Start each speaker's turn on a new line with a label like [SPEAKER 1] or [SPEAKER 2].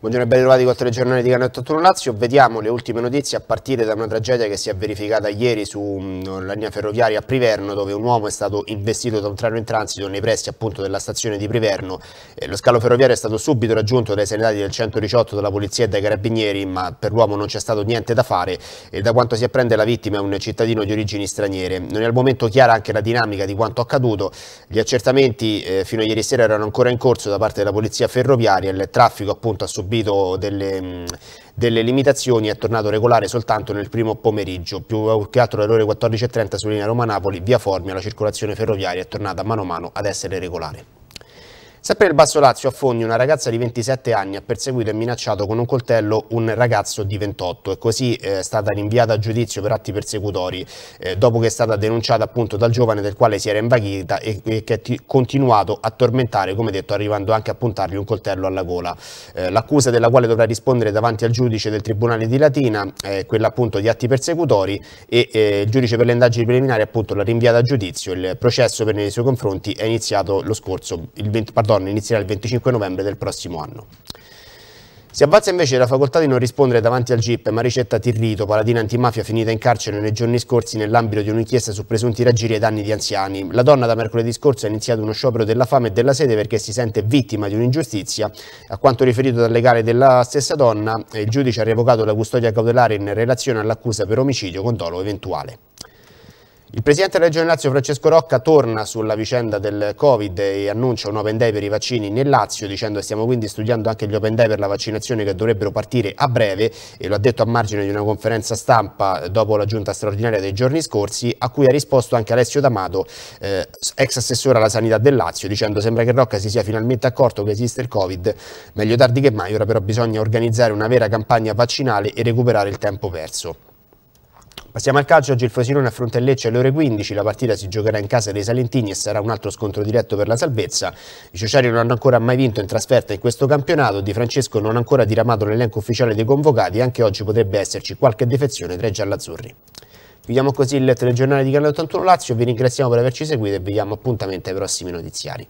[SPEAKER 1] Buongiorno e ben ritrovati col giornali di Canale 81 Lazio. Vediamo le ultime notizie a partire da una tragedia che si è verificata ieri sulla mm, linea ferroviaria a Priverno dove un uomo è stato investito da un treno in transito nei pressi appunto della stazione di Priverno. Eh, lo scalo ferroviario è stato subito raggiunto dai sanitari del 118 della polizia e dai carabinieri ma per l'uomo non c'è stato niente da fare e da quanto si apprende la vittima è un cittadino di origini straniere. Non è al momento chiara anche la dinamica di quanto accaduto. Gli accertamenti eh, fino a ieri sera erano ancora in corso da parte della polizia ferroviaria e il traffico appunto ha subito subito delle, mm, delle limitazioni, è tornato regolare soltanto nel primo pomeriggio, più che altro alle ore 14.30 su linea Roma-Napoli, via Formia, la circolazione ferroviaria è tornata mano a mano ad essere regolare. Sempre nel Basso Lazio a Fogni una ragazza di 27 anni ha perseguito e minacciato con un coltello un ragazzo di 28 e così eh, è stata rinviata a giudizio per atti persecutori eh, dopo che è stata denunciata appunto dal giovane del quale si era invaghita e, e che ha continuato a tormentare come detto arrivando anche a puntargli un coltello alla gola. Eh, L'accusa della quale dovrà rispondere davanti al giudice del Tribunale di Latina è eh, quella appunto di atti persecutori e eh, il giudice per le indagini preliminari appunto l'ha rinviata a giudizio. Il processo per nei suoi confronti è iniziato lo scorso, il 20, pardon, giorno, inizierà il 25 novembre del prossimo anno. Si abbassa invece la facoltà di non rispondere davanti al GIP Maricetta Tirrito, paladina antimafia finita in carcere nei giorni scorsi nell'ambito di un'inchiesta su presunti raggiri ai danni di anziani. La donna da mercoledì scorso ha iniziato uno sciopero della fame e della sede perché si sente vittima di un'ingiustizia. A quanto riferito dal legale della stessa donna, il giudice ha revocato la custodia cautelare in relazione all'accusa per omicidio con dolo eventuale. Il presidente della Regione Lazio Francesco Rocca torna sulla vicenda del Covid e annuncia un open day per i vaccini nel Lazio dicendo che stiamo quindi studiando anche gli open day per la vaccinazione che dovrebbero partire a breve e lo ha detto a margine di una conferenza stampa dopo la giunta straordinaria dei giorni scorsi a cui ha risposto anche Alessio D'Amato, eh, ex assessore alla sanità del Lazio dicendo sembra che Rocca si sia finalmente accorto che esiste il Covid, meglio tardi che mai, ora però bisogna organizzare una vera campagna vaccinale e recuperare il tempo perso. Passiamo al calcio, oggi il Frosinone affronta il Lecce alle ore 15, la partita si giocherà in casa dei Salentini e sarà un altro scontro diretto per la salvezza. I sociari non hanno ancora mai vinto in trasferta in questo campionato, Di Francesco non ha ancora diramato l'elenco ufficiale dei convocati e anche oggi potrebbe esserci qualche defezione tra i giallazzurri. Chiudiamo così il telegiornale di Canale 81 Lazio, vi ringraziamo per averci seguito e vi diamo appuntamento ai prossimi notiziari.